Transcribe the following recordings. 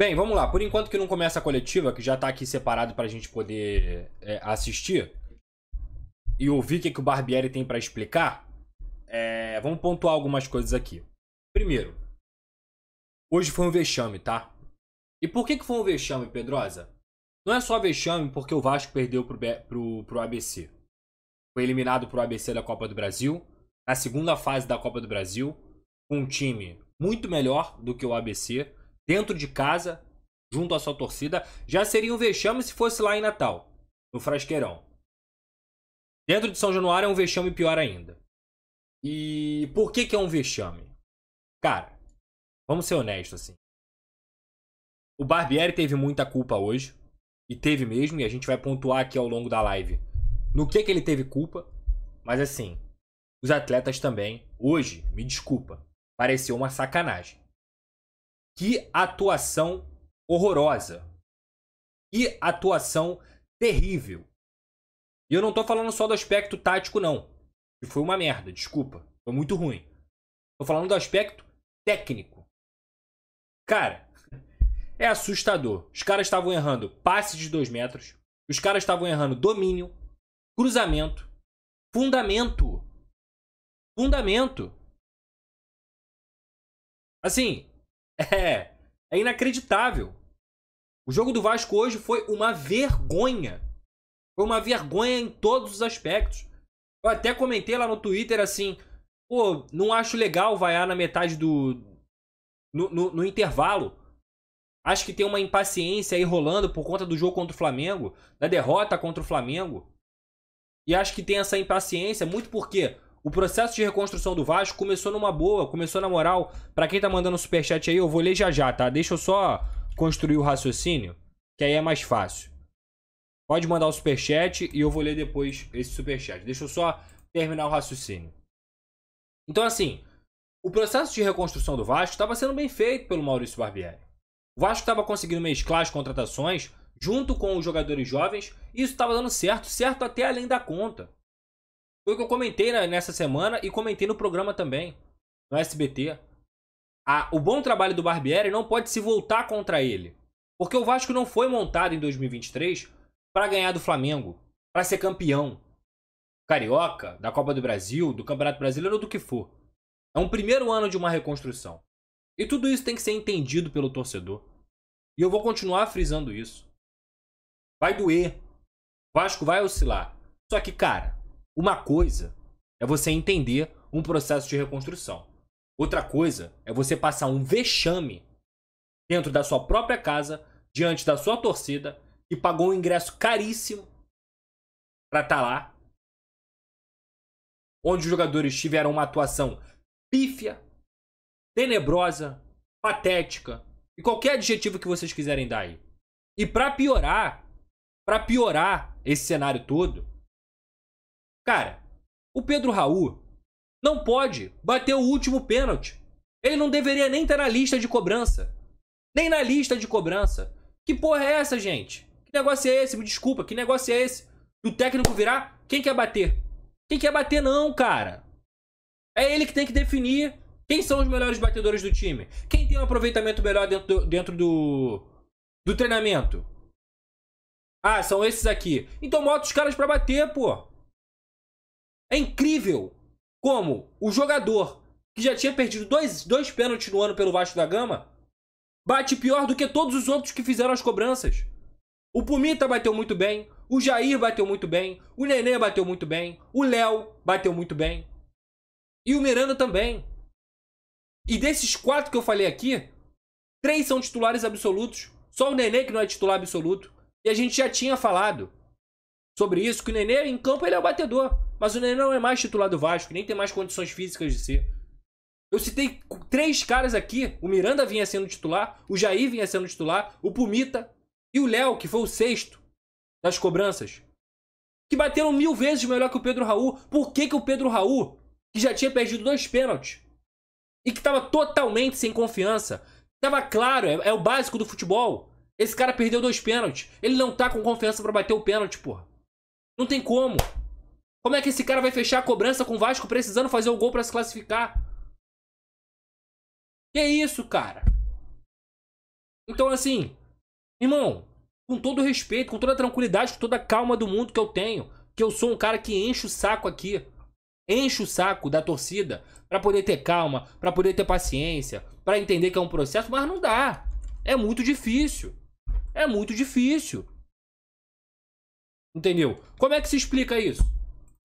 Bem, vamos lá. Por enquanto que não começa a coletiva, que já tá aqui separado pra gente poder é, assistir e ouvir o que, que o Barbieri tem para explicar, é, vamos pontuar algumas coisas aqui. Primeiro, hoje foi um vexame, tá? E por que, que foi um vexame, Pedrosa? Não é só vexame porque o Vasco perdeu pro, pro, pro ABC. Foi eliminado pro ABC da Copa do Brasil, na segunda fase da Copa do Brasil, com um time muito melhor do que o ABC, dentro de casa, junto à sua torcida, já seria um vexame se fosse lá em Natal, no Frasqueirão. Dentro de São Januário é um vexame pior ainda. E por que, que é um vexame? Cara, vamos ser honestos assim. O Barbieri teve muita culpa hoje. E teve mesmo, e a gente vai pontuar aqui ao longo da live no que, que ele teve culpa. Mas assim, os atletas também, hoje, me desculpa, pareceu uma sacanagem. Que atuação horrorosa. Que atuação terrível. E eu não tô falando só do aspecto tático, não. Que foi uma merda, desculpa. Foi muito ruim. Tô falando do aspecto técnico. Cara, é assustador. Os caras estavam errando passes de dois metros. Os caras estavam errando domínio, cruzamento, fundamento. Fundamento. Assim, é, é inacreditável. O jogo do Vasco hoje foi uma vergonha. Foi uma vergonha em todos os aspectos. Eu até comentei lá no Twitter assim: pô, não acho legal vaiar na metade do. No, no, no intervalo. Acho que tem uma impaciência aí rolando por conta do jogo contra o Flamengo, da derrota contra o Flamengo. E acho que tem essa impaciência muito porque o processo de reconstrução do Vasco começou numa boa, começou na moral. Para quem tá mandando superchat aí, eu vou ler já já, tá? Deixa eu só construir o raciocínio, que aí é mais fácil. Pode mandar o superchat e eu vou ler depois esse superchat. Deixa eu só terminar o raciocínio. Então, assim, o processo de reconstrução do Vasco estava sendo bem feito pelo Maurício Barbieri. O Vasco estava conseguindo mesclar as contratações junto com os jogadores jovens e isso estava dando certo, certo até além da conta. Foi o que eu comentei nessa semana e comentei no programa também, no SBT. A, o bom trabalho do Barbieri não pode se voltar contra ele. Porque o Vasco não foi montado em 2023 para ganhar do Flamengo, para ser campeão. Carioca, da Copa do Brasil, do Campeonato Brasileiro ou do que for. É um primeiro ano de uma reconstrução. E tudo isso tem que ser entendido pelo torcedor. E eu vou continuar frisando isso. Vai doer. O Vasco vai oscilar. Só que, cara, uma coisa é você entender um processo de reconstrução. Outra coisa é você passar um vexame dentro da sua própria casa, diante da sua torcida, que pagou um ingresso caríssimo para estar tá lá, onde os jogadores tiveram uma atuação pífia, tenebrosa, patética e qualquer adjetivo que vocês quiserem dar aí. E para piorar, para piorar esse cenário todo, Cara, o Pedro Raul não pode bater o último pênalti. Ele não deveria nem estar na lista de cobrança. Nem na lista de cobrança. Que porra é essa, gente? Que negócio é esse? Me desculpa, que negócio é esse? E o técnico virar? Quem quer bater? Quem quer bater não, cara. É ele que tem que definir quem são os melhores batedores do time. Quem tem um aproveitamento melhor dentro do, dentro do, do treinamento. Ah, são esses aqui. Então bota os caras pra bater, pô. É incrível como o jogador que já tinha perdido dois, dois pênaltis no ano pelo Vasco da Gama bate pior do que todos os outros que fizeram as cobranças. O Pumita bateu muito bem, o Jair bateu muito bem, o Nenê bateu muito bem, o Léo bateu muito bem. E o Miranda também. E desses quatro que eu falei aqui, três são titulares absolutos. Só o Nenê que não é titular absoluto. E a gente já tinha falado sobre isso, que o Nenê em campo ele é o batedor. Mas o Nenê não é mais titular do Vasco, nem tem mais condições físicas de ser. Eu citei três caras aqui. O Miranda vinha sendo titular, o Jair vinha sendo titular, o Pumita e o Léo, que foi o sexto das cobranças. Que bateram mil vezes melhor que o Pedro Raul. Por que, que o Pedro Raul, que já tinha perdido dois pênaltis e que estava totalmente sem confiança, estava claro, é, é, o básico do futebol. Esse cara perdeu dois pênaltis. Ele não tá com confiança para bater o pênalti, porra. Não tem como. Como é que esse cara vai fechar a cobrança com o Vasco precisando fazer o gol para se classificar? Que isso, cara? Então, assim, irmão, com todo respeito, com toda tranquilidade, com toda calma do mundo que eu tenho, que eu sou um cara que enche o saco aqui, enche o saco da torcida para poder ter calma, para poder ter paciência, para entender que é um processo, mas não dá. É muito difícil. É muito difícil. Entendeu? Como é que se explica isso?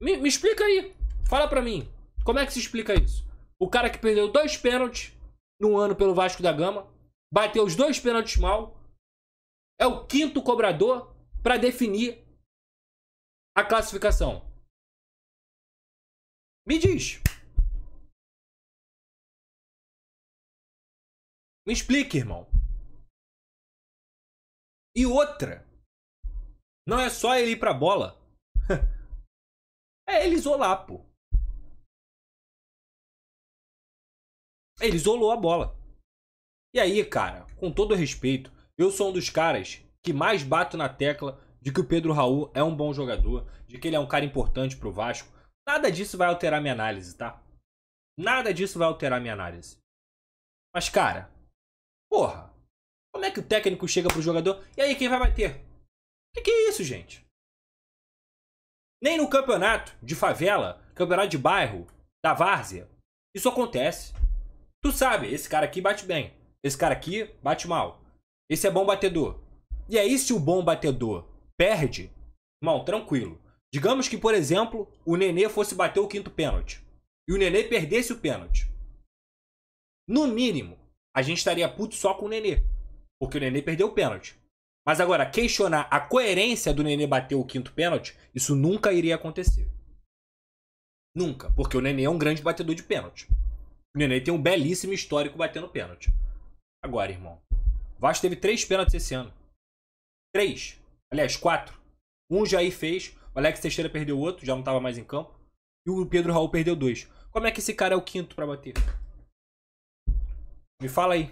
Me, me explica aí. Fala pra mim. Como é que se explica isso? O cara que perdeu dois pênaltis num ano pelo Vasco da Gama, bateu os dois pênaltis mal, é o quinto cobrador para definir a classificação. Me diz. Me explique, irmão. E outra, não é só ele ir pra bola. É ele isolar, pô. Ele isolou a bola. E aí, cara, com todo respeito, eu sou um dos caras que mais bato na tecla de que o Pedro Raul é um bom jogador, de que ele é um cara importante pro Vasco. Nada disso vai alterar minha análise, tá? Nada disso vai alterar minha análise. Mas, cara, porra, como é que o técnico chega pro jogador? E aí, quem vai bater? O que, que é isso, gente? Nem no campeonato de favela, campeonato de bairro, da várzea, isso acontece. Tu sabe, esse cara aqui bate bem, esse cara aqui bate mal, esse é bom batedor. E aí, se o bom batedor perde, irmão, tranquilo. Digamos que, por exemplo, o Nenê fosse bater o quinto pênalti e o Nenê perdesse o pênalti. No mínimo, a gente estaria puto só com o Nenê, porque o Nenê perdeu o pênalti. Mas agora, questionar a coerência do Nenê bater o quinto pênalti, isso nunca iria acontecer. Nunca, porque o Nenê é um grande batedor de pênalti. O Nenê tem um belíssimo histórico batendo pênalti. Agora, irmão, o Vasco teve três pênaltis esse ano. Três. Aliás, quatro. Um Jair fez, o Alex Teixeira perdeu outro, já não estava mais em campo. E o Pedro Raul perdeu dois. Como é que esse cara é o quinto para bater? Me fala aí.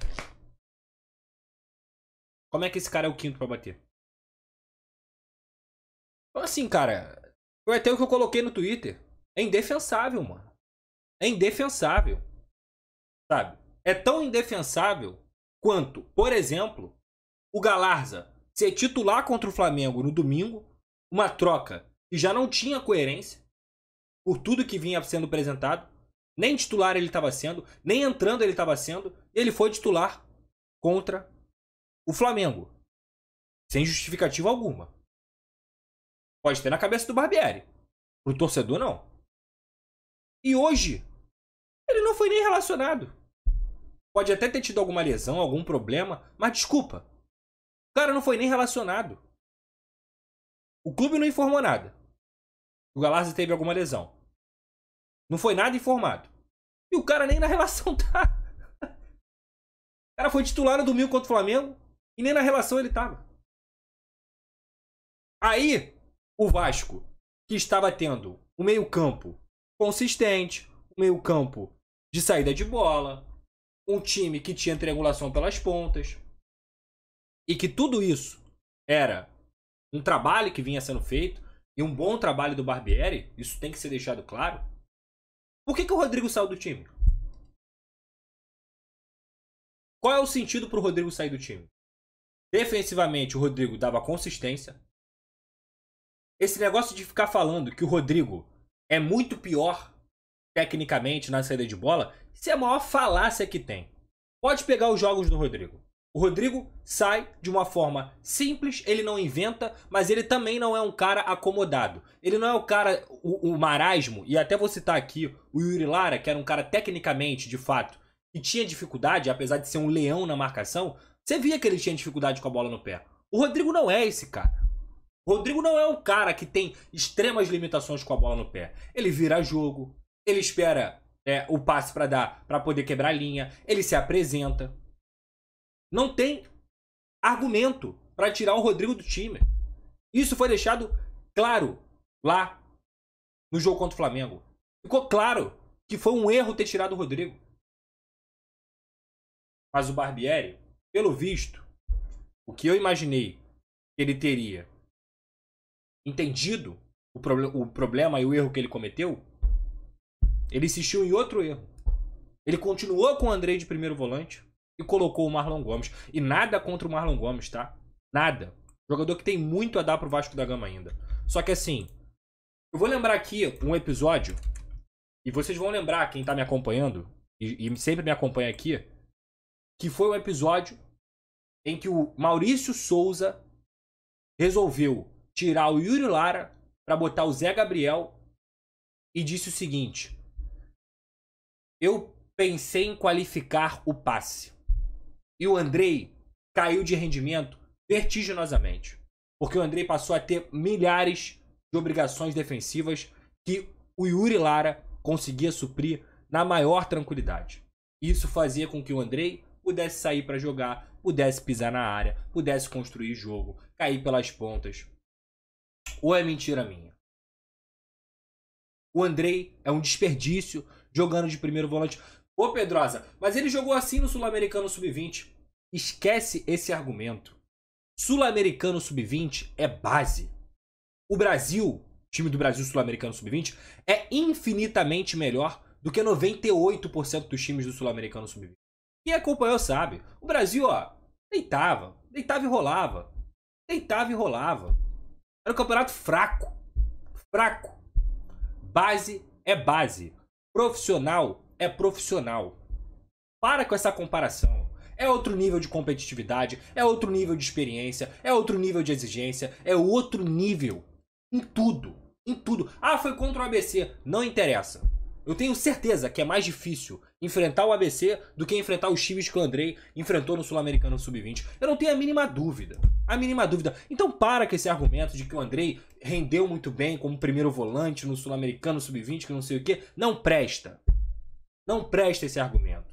Como é que esse cara é o quinto pra bater? Então, assim, cara, foi até o que eu coloquei no Twitter. É indefensável, mano. É indefensável. Sabe? É tão indefensável quanto, por exemplo, o Galarza ser titular contra o Flamengo no domingo, uma troca que já não tinha coerência por tudo que vinha sendo apresentado. Nem titular ele estava sendo, nem entrando ele estava sendo. Ele foi titular contra o Flamengo. Sem justificativa alguma. Pode ter na cabeça do Barbieri. Pro torcedor, não. E hoje, ele não foi nem relacionado. Pode até ter tido alguma lesão, algum problema, mas desculpa. O cara não foi nem relacionado. O clube não informou nada. O Galarza teve alguma lesão. Não foi nada informado. E o cara nem na relação tá. O cara foi titular no domingo contra o Flamengo. E nem na relação ele estava. Aí, o Vasco, que estava tendo um meio-campo consistente, um meio-campo de saída de bola, um time que tinha triangulação pelas pontas, e que tudo isso era um trabalho que vinha sendo feito, e um bom trabalho do Barbieri, isso tem que ser deixado claro. Por que, que o Rodrigo saiu do time? Qual é o sentido para o Rodrigo sair do time? Defensivamente, o Rodrigo dava consistência. Esse negócio de ficar falando que o Rodrigo é muito pior tecnicamente na saída de bola, isso é a maior falácia que tem. Pode pegar os jogos do Rodrigo. O Rodrigo sai de uma forma simples, ele não inventa, mas ele também não é um cara acomodado. Ele não é o cara, o, o marasmo, e até vou citar aqui o Yuri Lara, que era um cara tecnicamente, de fato, que tinha dificuldade, apesar de ser um leão na marcação, você via que ele tinha dificuldade com a bola no pé. O Rodrigo não é esse cara. O Rodrigo não é um cara que tem extremas limitações com a bola no pé. Ele vira jogo, ele espera é, o passe para dar, para poder quebrar a linha, ele se apresenta. Não tem argumento para tirar o Rodrigo do time. Isso foi deixado claro lá no jogo contra o Flamengo. Ficou claro que foi um erro ter tirado o Rodrigo. Mas o Barbieri pelo visto, o que eu imaginei que ele teria entendido o, proble o problema e o erro que ele cometeu, ele insistiu em outro erro. Ele continuou com o Andrei de primeiro volante e colocou o Marlon Gomes. E nada contra o Marlon Gomes, tá? Nada. Jogador que tem muito a dar pro Vasco da Gama ainda. Só que assim, eu vou lembrar aqui um episódio, e vocês vão lembrar, quem tá me acompanhando, e, e sempre me acompanha aqui, que foi o um episódio em que o Maurício Souza resolveu tirar o Yuri Lara para botar o Zé Gabriel e disse o seguinte: Eu pensei em qualificar o passe. E o Andrei caiu de rendimento vertiginosamente, porque o Andrei passou a ter milhares de obrigações defensivas que o Yuri Lara conseguia suprir na maior tranquilidade. Isso fazia com que o Andrei pudesse sair para jogar, pudesse pisar na área, pudesse construir jogo, cair pelas pontas. Ou é mentira minha? O Andrei é um desperdício jogando de primeiro volante. Ô Pedrosa, mas ele jogou assim no Sul-Americano Sub-20. Esquece esse argumento. Sul-Americano Sub-20 é base. O Brasil, time do Brasil Sul-Americano Sub-20, é infinitamente melhor do que 98% dos times do Sul-Americano Sub-20. Quem acompanhou sabe. O Brasil, ó, deitava, deitava e rolava. Deitava e rolava. Era um campeonato fraco. Fraco. Base é base. Profissional é profissional. Para com essa comparação. É outro nível de competitividade, é outro nível de experiência, é outro nível de exigência, é outro nível em tudo. Em tudo. Ah, foi contra o ABC. Não interessa. Eu tenho certeza que é mais difícil enfrentar o ABC do que enfrentar os times que o Andrei enfrentou no Sul-Americano Sub-20. Eu não tenho a mínima dúvida. A mínima dúvida. Então para com esse argumento de que o Andrei rendeu muito bem como primeiro volante no Sul-Americano Sub-20, que não sei o quê. Não presta. Não presta esse argumento.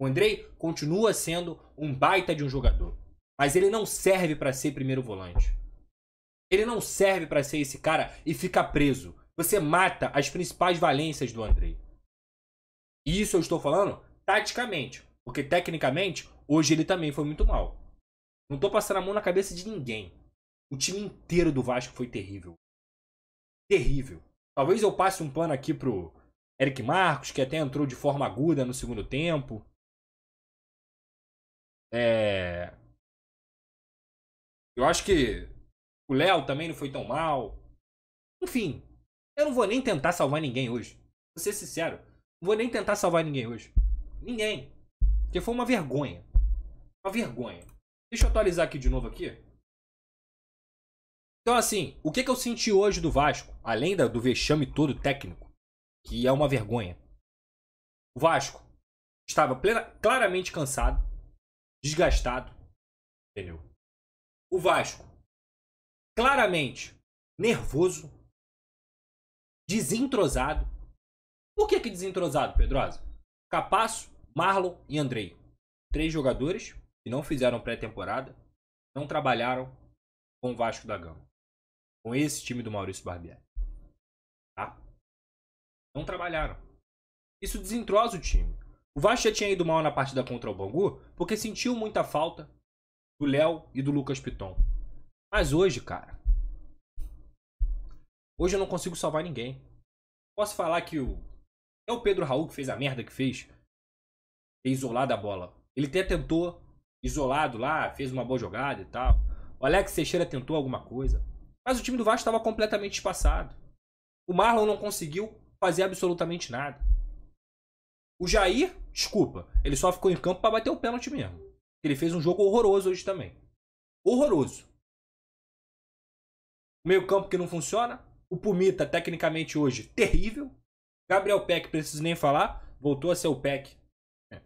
O Andrei continua sendo um baita de um jogador. Mas ele não serve para ser primeiro volante. Ele não serve para ser esse cara e fica preso. Você mata as principais valências do Andrei. Isso eu estou falando taticamente. Porque tecnicamente, hoje ele também foi muito mal. Não tô passando a mão na cabeça de ninguém. O time inteiro do Vasco foi terrível. Terrível. Talvez eu passe um pano aqui pro Eric Marcos, que até entrou de forma aguda no segundo tempo. É... Eu acho que o Léo também não foi tão mal. Enfim, eu não vou nem tentar salvar ninguém hoje. Vou ser sincero vou nem tentar salvar ninguém hoje. Ninguém. Porque foi uma vergonha. Uma vergonha. Deixa eu atualizar aqui de novo aqui. Então, assim, o que, que eu senti hoje do Vasco, além do vexame todo técnico, que é uma vergonha. O Vasco estava plena, claramente cansado, desgastado, entendeu? O Vasco claramente nervoso, desentrosado, por que, que desentrosado, Pedrosa? Capasso, Marlon e Andrei. Três jogadores que não fizeram pré-temporada, não trabalharam com o Vasco da Gama. Com esse time do Maurício Barbieri. Tá? Não trabalharam. Isso desentrosa o time. O Vasco já tinha ido mal na partida contra o Bangu porque sentiu muita falta do Léo e do Lucas Piton. Mas hoje, cara. Hoje eu não consigo salvar ninguém. Posso falar que o é o Pedro Raul que fez a merda que fez. Ter isolado a bola. Ele até tentou, isolado lá, fez uma boa jogada e tal. O Alex Teixeira tentou alguma coisa. Mas o time do Vasco estava completamente espaçado. O Marlon não conseguiu fazer absolutamente nada. O Jair, desculpa, ele só ficou em campo para bater o pênalti mesmo. Ele fez um jogo horroroso hoje também. Horroroso. O meio campo que não funciona. O Pumita, tecnicamente hoje, terrível. Gabriel Peck, preciso nem falar, voltou a ser o Peck. É,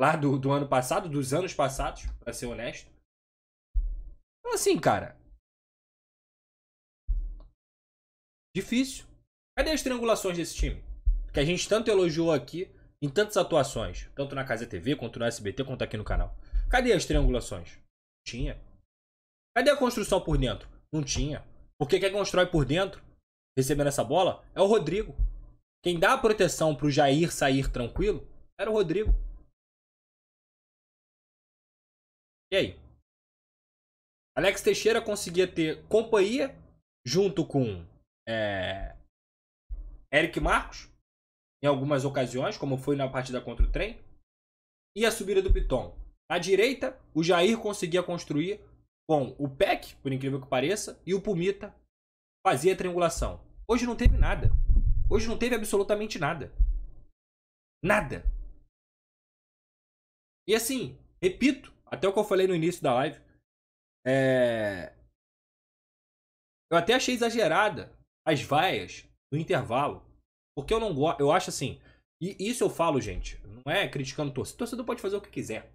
lá do, do ano passado, dos anos passados, para ser honesto. Então, assim, cara. Difícil. Cadê as triangulações desse time? Que a gente tanto elogiou aqui em tantas atuações, tanto na Casa TV, quanto no SBT, quanto aqui no canal. Cadê as triangulações? Tinha. Cadê a construção por dentro? Não tinha. Porque quem é constrói por dentro recebendo essa bola é o Rodrigo. Quem dá a proteção para o Jair sair tranquilo era o Rodrigo. E aí? Alex Teixeira conseguia ter companhia junto com é, Eric Marcos em algumas ocasiões, como foi na partida contra o trem, e a subida do Piton. Na direita, o Jair conseguia construir com o Peck, por incrível que pareça, e o Pumita fazia triangulação. Hoje não teve nada. Hoje não teve absolutamente nada. Nada. E assim, repito, até o que eu falei no início da live, é... eu até achei exagerada as vaias no intervalo. Porque eu não gosto, eu acho assim, e isso eu falo, gente, não é criticando torcida. Torcedor pode fazer o que quiser.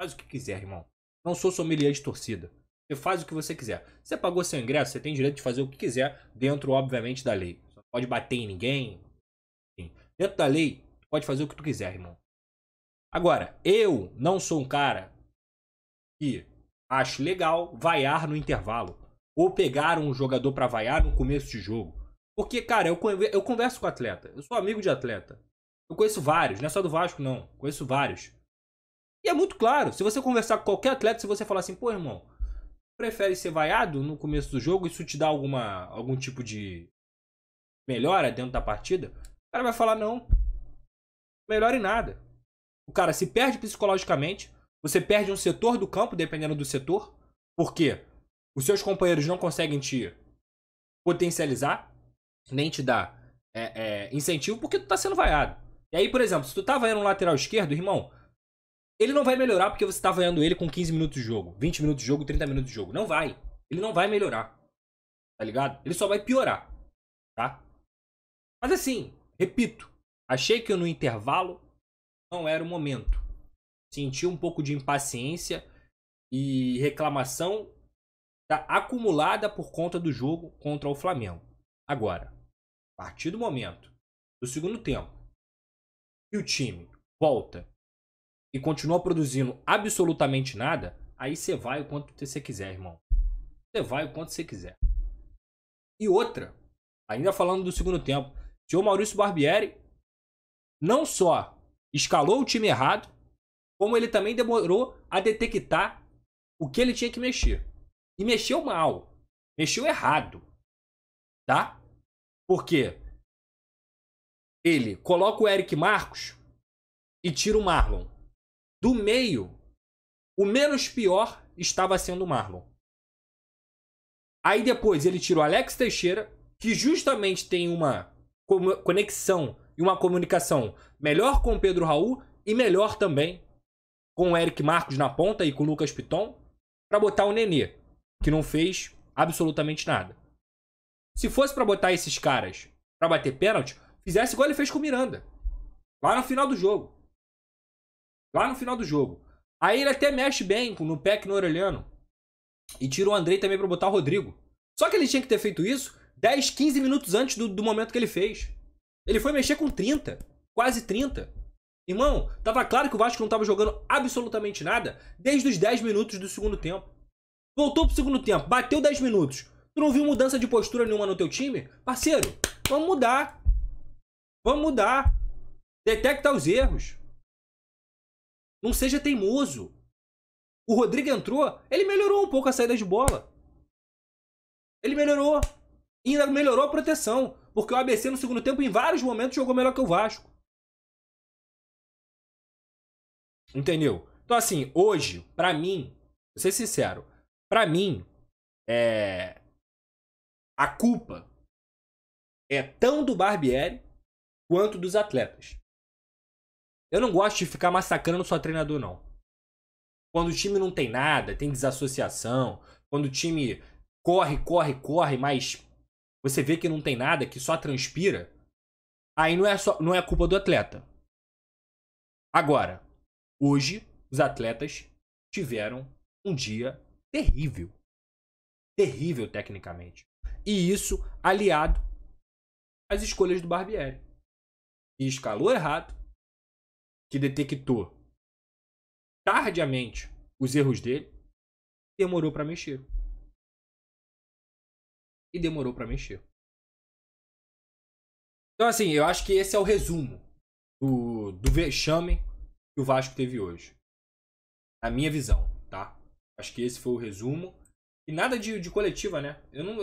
Faz o que quiser, irmão. Não sou sommelier de torcida. Você faz o que você quiser. Você pagou seu ingresso, você tem direito de fazer o que quiser, dentro, obviamente, da lei. Você pode bater em ninguém. Enfim. Dentro da lei, pode fazer o que tu quiser, irmão. Agora, eu não sou um cara que acho legal vaiar no intervalo. Ou pegar um jogador para vaiar no começo de jogo. Porque, cara, eu, eu converso com atleta. Eu sou amigo de atleta. Eu conheço vários, não é só do Vasco, não. Conheço vários. E é muito claro, se você conversar com qualquer atleta, se você falar assim, pô, irmão, prefere ser vaiado no começo do jogo? Isso te dá alguma, algum tipo de melhora dentro da partida? O cara vai falar não. Melhora em nada. O cara se perde psicologicamente. Você perde um setor do campo, dependendo do setor. Porque os seus companheiros não conseguem te potencializar, nem te dar é, é, incentivo, porque tu tá sendo vaiado. E aí, por exemplo, se tu tá vaiando um lateral esquerdo, irmão, ele não vai melhorar porque você tá avaliando ele com 15 minutos de jogo, 20 minutos de jogo, 30 minutos de jogo. Não vai. Ele não vai melhorar. Tá ligado? Ele só vai piorar. Tá? Mas assim, repito. Achei que eu no intervalo não era o momento. Senti um pouco de impaciência e reclamação tá acumulada por conta do jogo contra o Flamengo. Agora, a partir do momento do segundo tempo que o time volta e continua produzindo absolutamente nada, aí você vai o quanto você quiser, irmão. Você vai o quanto você quiser. E outra, ainda falando do segundo tempo, o senhor Maurício Barbieri não só escalou o time errado, como ele também demorou a detectar o que ele tinha que mexer. E mexeu mal. Mexeu errado. Tá? Porque ele coloca o Eric Marcos e tira o Marlon. Do meio, o menos pior estava sendo o Marlon. Aí depois ele tirou Alex Teixeira, que justamente tem uma conexão e uma comunicação melhor com o Pedro Raul e melhor também com o Eric Marcos na ponta e com o Lucas Piton, para botar o Nenê, que não fez absolutamente nada. Se fosse para botar esses caras para bater pênalti, fizesse igual ele fez com o Miranda, lá no final do jogo. Lá no final do jogo. Aí ele até mexe bem no pack no Aureliano. E tira o Andrei também para botar o Rodrigo. Só que ele tinha que ter feito isso 10, 15 minutos antes do, do momento que ele fez. Ele foi mexer com 30. Quase 30. Irmão, tava claro que o Vasco não tava jogando absolutamente nada desde os 10 minutos do segundo tempo. Voltou pro segundo tempo, bateu 10 minutos. Tu não viu mudança de postura nenhuma no teu time? Parceiro, vamos mudar. Vamos mudar. Detecta os erros. Não seja teimoso. O Rodrigo entrou, ele melhorou um pouco a saída de bola. Ele melhorou. E ainda melhorou a proteção. Porque o ABC no segundo tempo, em vários momentos, jogou melhor que o Vasco. Entendeu? Então, assim, hoje, para mim, vou ser sincero, para mim, é... a culpa é tão do Barbieri quanto dos atletas. Eu não gosto de ficar massacrando só treinador, não. Quando o time não tem nada, tem desassociação, quando o time corre, corre, corre, mas você vê que não tem nada, que só transpira, aí não é, só, não é culpa do atleta. Agora, hoje, os atletas tiveram um dia terrível. Terrível tecnicamente. E isso aliado às escolhas do Barbieri. E escalou errado, que detectou tardiamente os erros dele, demorou para mexer. E demorou para mexer. Então, assim, eu acho que esse é o resumo do, do vexame que o Vasco teve hoje. Na minha visão, tá? Acho que esse foi o resumo. E nada de, de coletiva, né? Eu não, eu não...